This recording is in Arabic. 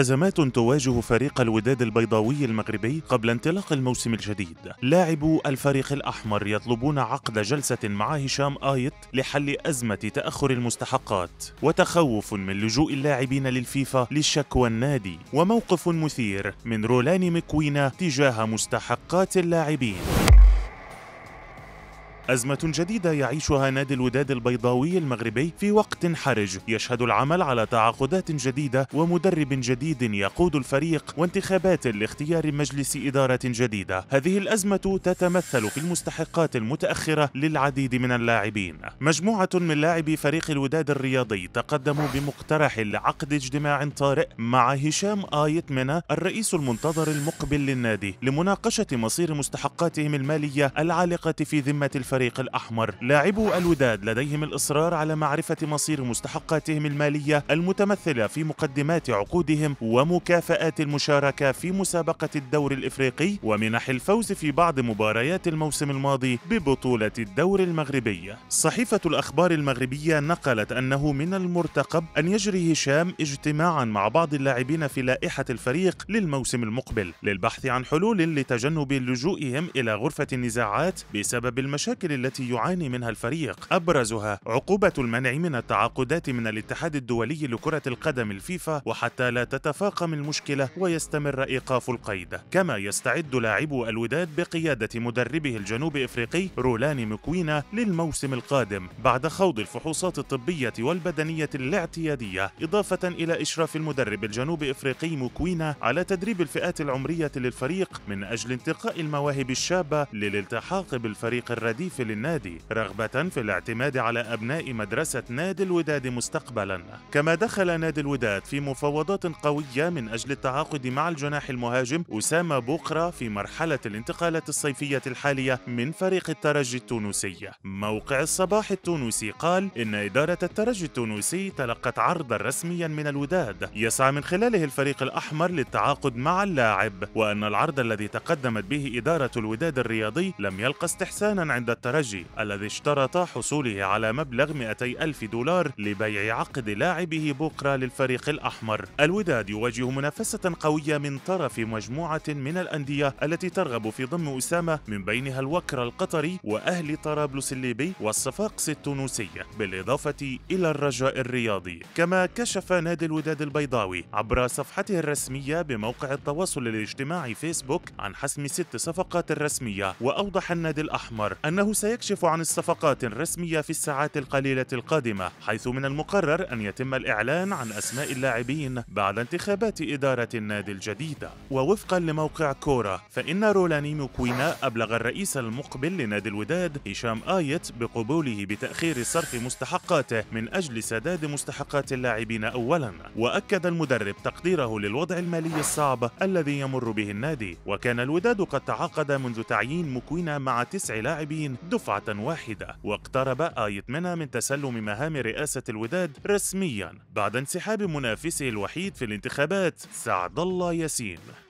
أزمات تواجه فريق الوداد البيضاوي المغربي قبل انطلاق الموسم الجديد لاعبو الفريق الأحمر يطلبون عقد جلسة مع هشام آيت لحل أزمة تأخر المستحقات وتخوف من لجوء اللاعبين للفيفا لشكوى النادي وموقف مثير من رولان مكوينا تجاه مستحقات اللاعبين أزمة جديدة يعيشها نادي الوداد البيضاوي المغربي في وقت حرج يشهد العمل على تعاقدات جديدة ومدرب جديد يقود الفريق وانتخابات لاختيار مجلس إدارة جديدة هذه الأزمة تتمثل في المستحقات المتأخرة للعديد من اللاعبين مجموعة من لاعبي فريق الوداد الرياضي تقدموا بمقترح لعقد اجتماع طارئ مع هشام آيت منى الرئيس المنتظر المقبل للنادي لمناقشة مصير مستحقاتهم المالية العالقة في ذمة الفريق الفريق الأحمر لاعبو الوداد لديهم الإصرار على معرفة مصير مستحقاتهم المالية المتمثلة في مقدمات عقودهم ومكافآت المشاركة في مسابقة الدوري الإفريقي ومنح الفوز في بعض مباريات الموسم الماضي ببطولة الدوري المغربي صحيفة الأخبار المغربية نقلت أنه من المرتقب أن يجري هشام اجتماعا مع بعض اللاعبين في لائحة الفريق للموسم المقبل للبحث عن حلول لتجنب لجوئهم إلى غرفة النزاعات بسبب المشاكل المشاكل التي يعاني منها الفريق أبرزها عقوبة المنع من التعاقدات من الاتحاد الدولي لكرة القدم الفيفا وحتى لا تتفاقم المشكلة ويستمر إيقاف القيد كما يستعد لاعبو الوداد بقيادة مدربه الجنوب إفريقي رولاني مكوينا للموسم القادم بعد خوض الفحوصات الطبية والبدنية الاعتيادية إضافة إلى إشراف المدرب الجنوب إفريقي مكوينا على تدريب الفئات العمرية للفريق من أجل انتقاء المواهب الشابة للالتحاق بالفريق الرديف يمثل للنادي رغبة في الاعتماد على أبناء مدرسة نادي الوداد مستقبلا كما دخل نادي الوداد في مفاوضات قوية من أجل التعاقد مع الجناح المهاجم أسامة بوقرة في مرحلة الانتقالات الصيفية الحالية من فريق الترجي التونسي موقع الصباح التونسي قال إن إدارة الترجي التونسي تلقت عرضا رسميا من الوداد يسعى من خلاله الفريق الأحمر للتعاقد مع اللاعب وأن العرض الذي تقدمت به إدارة الوداد الرياضي لم يلقى استحسانا عند الترجي الذي اشترط حصوله على مبلغ 200 ألف دولار لبيع عقد لاعبه بكرة للفريق الأحمر الوداد يواجه منافسة قوية من طرف مجموعة من الأندية التي ترغب في ضم أسامة من بينها الوكر القطري وأهل طرابلس الليبي والصفاقس التونسي بالإضافة إلى الرجاء الرياضي كما كشف نادي الوداد البيضاوي عبر صفحته الرسمية بموقع التواصل الاجتماعي فيسبوك عن حسم ست صفقات رسمية وأوضح النادي الأحمر أنه سيكشف عن الصفقات الرسمية في الساعات القليلة القادمة حيث من المقرر أن يتم الإعلان عن أسماء اللاعبين بعد انتخابات إدارة النادي الجديدة ووفقا لموقع كورة فإن رولاني كوينا أبلغ الرئيس المقبل لنادي الوداد هشام آيت بقبوله بتأخير صرف مستحقاته من أجل سداد مستحقات اللاعبين أولا وأكد المدرب تقديره للوضع المالي الصعب الذي يمر به النادي وكان الوداد قد تعاقد منذ تعيين مكوينا مع تسع لاعبين دفعة واحدة واقترب آيت منها من تسلم مهام رئاسة الوداد رسميا بعد انسحاب منافسه الوحيد في الانتخابات سعد الله ياسين